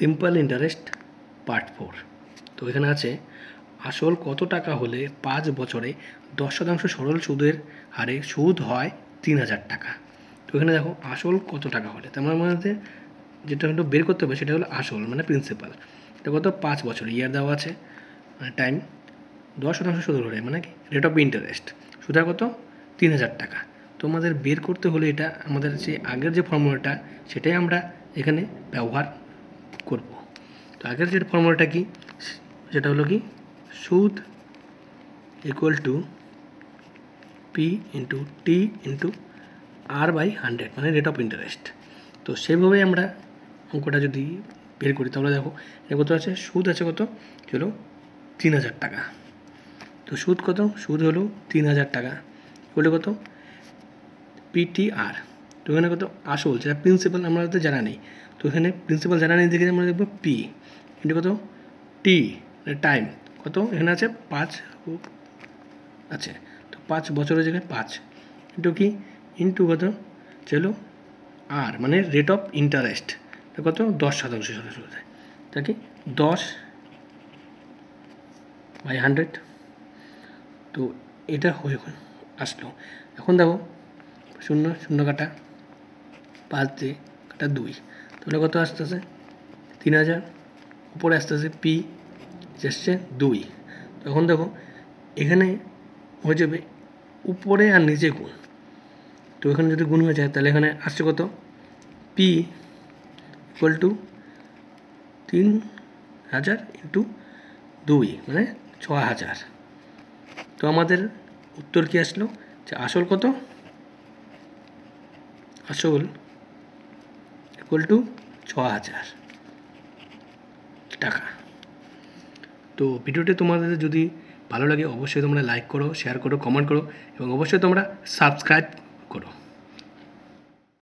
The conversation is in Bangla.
সিম্পল ইন্টারেস্ট পার্ট ফোর তো এখানে আছে আসল কত টাকা হলে পাঁচ বছরে দশ শতাংশ সরল সুদের হারে সুদ হয় তিন হাজার টাকা তো এখানে দেখো আসল কত টাকা হলে তার মানে যেটা কিন্তু বের করতে হবে সেটা হলো আসল মানে প্রিন্সিপাল এটা কত পাঁচ বছর ইয়ার দেওয়া আছে মানে টাইম দশ শতাংশ সুদের হলে মানে কি রেট অফ ইন্টারেস্ট সুদের কত তিন হাজার টাকা তোমাদের বের করতে হলে এটা আমাদের যে আগের যে ফর্মুলাটা সেটাই আমরা এখানে ব্যবহার করব তো আগের যে ফর্মুলাটা কি সেটা হলো কি সুদ equal to P into T into R by hundred মানে রেট অফ ইন্টারেস্ট তো সেভাবে আমরা অঙ্কটা যদি বের করি তাহলে দেখো এটা কত আছে সুদ আছে কত চলো তিন হাজার টাকা তো সুদ কত সুদ হলো তিন হাজার টাকা হলো কত পিটিআর তো এখানে কত আসল যেটা প্রিন্সিপাল আমাদের জানা নেই তো এখানে প্রিন্সিপাল জানা নেই দেখে আমরা দেখবো পি এটা কত টি টাইম মানে কত এখানে আছে পাঁচ আছে তো পাঁচ বছরের জায়গায় পাঁচ ইন্টু কি ইন্টু কত চলো আর মানে রেট অফ ইন্টারেস্ট কত দশ শতাংশ শতাংশ তা কি দশ বাই হান্ড্রেড তো এটা হয়ে আসলো এখন দেখো শূন্য শূন্য কাটা পাঁচ দিয়ে এটা দুই তাহলে কত আসতেছে তিন হাজার উপরে আসতেছে পি যাচ্ছে দুই তখন দেখো এখানে হয়ে যাবে উপরে আর নিচে গুণ তো এখানে যদি গুণ হয়ে যায় তাহলে এখানে আসছে কত পি ইকুয়াল টু তিন হাজার ইন্টু দুই মানে ছ হাজার তো আমাদের উত্তর কি আসলো যে আসল কত আসল ইকুয়াল টু ছ হাজার টাকা তো ভিডিওটি তোমাদের যদি ভালো লাগে অবশ্যই তোমরা লাইক করো শেয়ার করো কমেন্ট করো এবং অবশ্যই তোমরা সাবস্ক্রাইব করো